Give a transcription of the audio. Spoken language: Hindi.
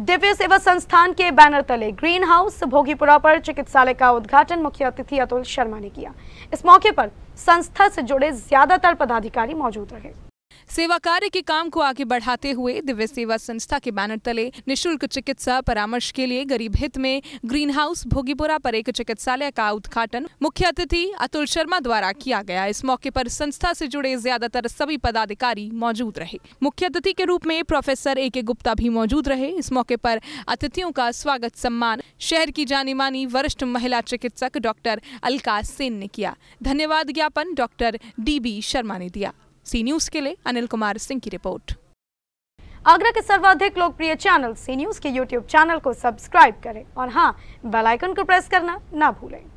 दिव्य सेवा संस्थान के बैनर तले ग्रीन हाउस भोगीपुरा पर चिकित्सालय का उद्घाटन मुख्य अतिथि अतुल शर्मा ने किया इस मौके पर संस्था से जुड़े ज्यादातर पदाधिकारी मौजूद रहे सेवा कार्य के काम को आगे बढ़ाते हुए दिव्य सेवा संस्था के बैनर तले निशुल्क चिकित्सा परामर्श के लिए गरीब हित में ग्रीन हाउस भोगीपुरा पर एक चिकित्सालय का उद्घाटन मुख्य अतिथि अतुल शर्मा द्वारा किया गया इस मौके पर संस्था से जुड़े ज्यादातर सभी पदाधिकारी मौजूद रहे मुख्य अतिथि के रूप में प्रोफेसर ए के गुप्ता भी मौजूद रहे इस मौके पर अतिथियों का स्वागत सम्मान शहर की जानी मानी वरिष्ठ महिला चिकित्सक डॉक्टर अलका सेन ने किया धन्यवाद ज्ञापन डॉक्टर डी बी शर्मा ने दिया सी न्यूज के लिए अनिल कुमार सिंह की रिपोर्ट आगरा के सर्वाधिक लोकप्रिय चैनल सी न्यूज के यूट्यूब चैनल को सब्सक्राइब करें और हाँ बेलाइकन को प्रेस करना ना भूलें